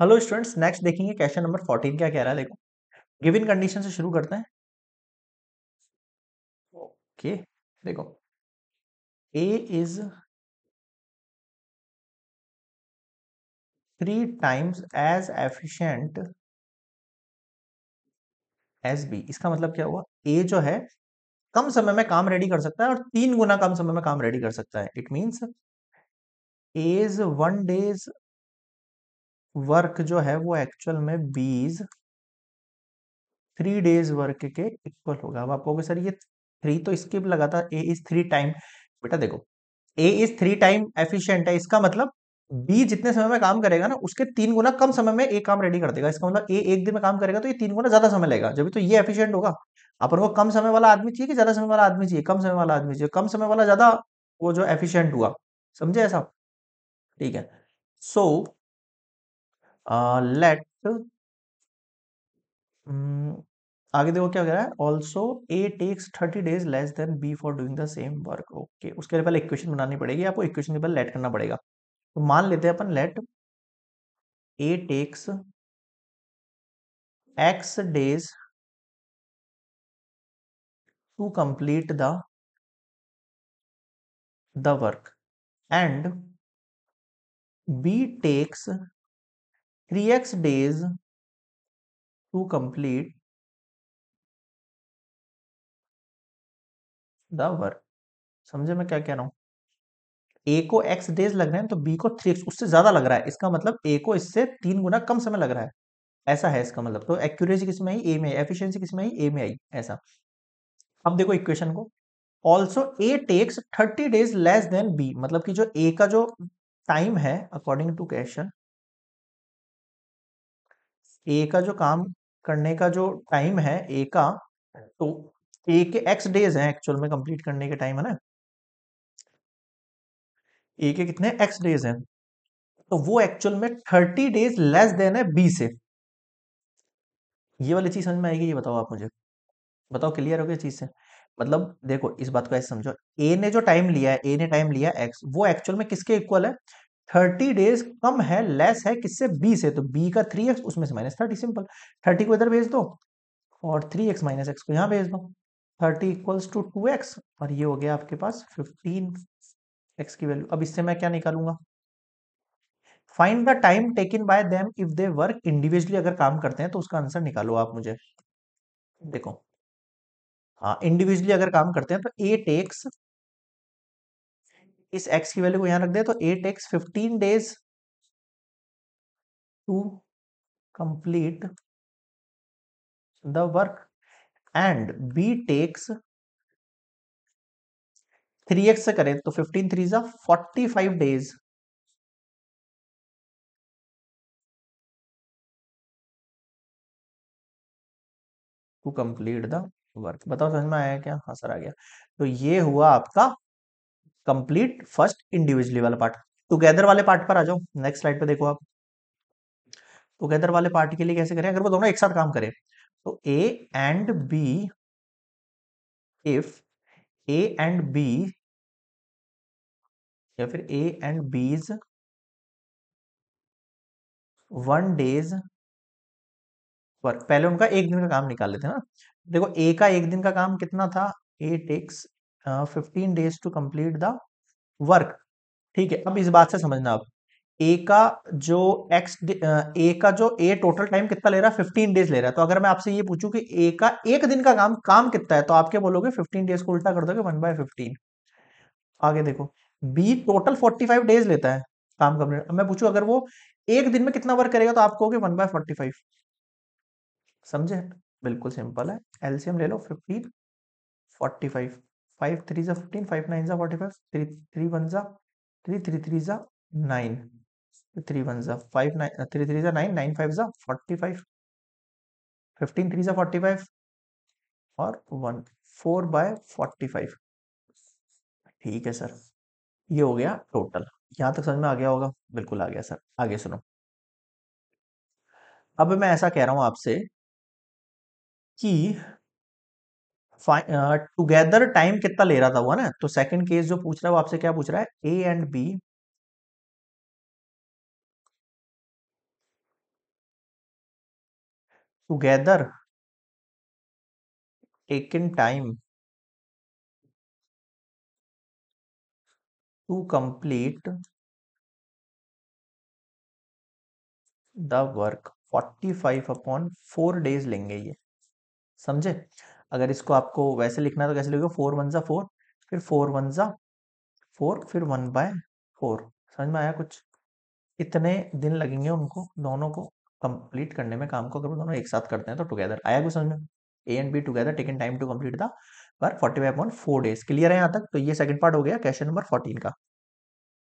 hello students next देखेंगे question number fourteen क्या कह रहा है देखो इन कंडीशन से शुरू करते हैं ओके देखो A is three times as efficient as B इसका मतलब क्या हुआ ए जो है कम समय में काम रेडी कर सकता है और तीन गुना कम समय में काम रेडी कर सकता है it means as one day's work जो है वो एक्चुअल में बीज थ्री डेज वर्क के इक्वल होगा अब आप कहोगे सर ये थ्री तो स्किप लगा था ए इज थ्री टाइम बेटा देखो A is three time efficient है इसका मतलब बी जितने समय में काम करेगा ना उसके तीन गुना कम समय में एक काम रेडी कर देगा इसका मतलब ए एक दिन में काम करेगा तो ये तीन गुना ज्यादा समय लेगा जब तो ये एफिशियंट होगा अपन को कम समय वाला आदमी चाहिए कि ज्यादा समय वाला आदमी चाहिए कम समय वाला आदमी चाहिए कम समय वाला ज्यादा वो जो एफिशियंट हुआ समझे ऐसा ठीक है so so, let uh, mm, आगे देखो क्या कह रहा है also A takes thirty days less than B for doing the same work okay उसके लिए पहले इक्वेशन बनानी पड़ेगी आपको इक्वेशन के पहले लेट करना पड़ेगा तो मान लेते हैं अपन let A takes X days to complete the work and B takes 3x days to complete the work समझे मैं क्या कह रहा हूं ए को एक्स डेज लग रहे हैं तो बी को थ्री एक्स उससे ज्यादा लग रहा है इसका मतलब ए को इससे तीन गुना कम समय लग रहा है ऐसा है इसका मतलब तो एक्यूरेसी किसमें आई ए में आई एफिशिएंसी किसमें आई ए में आई ऐसा अब देखो इक्वेशन को also A takes thirty days less than B मतलब कि जो ए का जो टाइम है अकॉर्डिंग टू क्वेश्चन ए का जो काम करने का जो टाइम है ए का तो ए के एक्स डेज हैं एक्चुअल में कंप्लीट करने के टाइम है ना ए के कितने एक्स डेज हैं तो वो एक्चुअल में थर्टी डेज लेस देन है बी से ये वाली चीज समझ में आएगी ये बताओ आप मुझे बताओ क्लियर हो गया चीज से मतलब देखो इस बात को ऐसे समझो ए ने जो टाइम लिया है ए ने टाइम लिया एक्स वो एक्चुअल में किसके इक्वल है थर्टी डेज कम है लेस है किससे बी से तो बी का थ्री एक्स उसमें से माइनस थर्टी सिंपल थर्टी को इधर भेज दो और थ्री एक्स माइनस एक्स को यहाँ भेज दो thirty equals to two X और ये हो गया आपके पास फिफ्टीन एक्स की वैल्यू अब इससे मैं क्या निकालूंगा find the time taken by them if they work individually अगर काम करते हैं तो उसका आंसर निकालो आप मुझे देखो हाँ इंडिविजुअली अगर काम करते हैं तो ए टेक्स इस एक्स की वैल्यू को यहां रख दे तो at X fifteen days to complete the work and B takes three X से करें तो फिफ्टीन थ्री जा forty five days to complete the work बताओ समझ में आया क्या हाँ सर आ गया तो ये हुआ आपका कंप्लीट फर्स्ट इंडिविजुअली वाला पार्ट टुगेदर वाले पार्ट पर आ जाओ नेक्स्ट स्लाइड पे देखो आप टुगेदर वाले पार्ट के लिए कैसे करें अगर वो दोनों एक साथ काम करें तो A and B if A and B या फिर A and B's one day's work पहले उनका एक दिन का काम निकाल लेते हैं ना देखो ए का एक दिन का काम कितना था A takes fifteen days to complete the work ठीक है अब इस बात से समझना आप ए का जो एक्स ए uh, का जो ए टोटल टाइम कितना ले रहा है फिफ्टीन डेज ले रहा है तो अगर मैं आपसे ये पूछूं कि ए का एक दिन का काम काम कितना है तो आप क्या बोलोगे फिफ्टीन डेज को उल्टा कर दोगे वन बाय फिफ्टीन आगे देखो B total forty five days लेता है काम करने अब मैं पूछूं अगर वो एक दिन में कितना वर्क करेगा तो आप कहोगे वन बाय फोर्टी फाइव समझे बिल्कुल सिंपल है एलसीएम ले लो fifteen forty five five three ज़ा फिफ्टीन फाइव नाइन ज़ा forty five three three one ज़ा थ्री थ्री थ्री ज़ा नाइन थ्री वन ज़ा फाइव नाइन थ्री थ्री ज़ा नाइन नाइन फाइव ज़ा फोर्टी फाइव फिफ्टीन थ्री ज़ा फोर्टी फाइव और one four by forty five ठीक है सर ये हो गया टोटल यहाँ तक समझ में आ गया होगा बिल्कुल आ गया सर आगे सुनो अब मैं ऐसा कह रहा हूं आपसे कि टूगेदर टाइम uh, कितना ले रहा था वो ना तो सेकंड केस जो पूछ रहा है वो आपसे क्या पूछ रहा है A and B together take in time to complete the work 45 upon four days लेंगे ये समझे अगर इसको आपको वैसे लिखना है तो कैसे लिखोगे फोर वन ज़ा फोर फिर फोर वन ज़ा फोर फिर वन बाय फोर समझ में आया कुछ इतने दिन लगेंगे उनको दोनों को कंप्लीट करने में काम को अगर दोनों एक साथ करते हैं तो टुगेदर आया कुछ समझ में A and B together taken time to complete the पर forty five point four days clear है यहाँ तक तो ये सेकंड पार्ट हो गया क्वेश्चन नंबर फोर्टीन का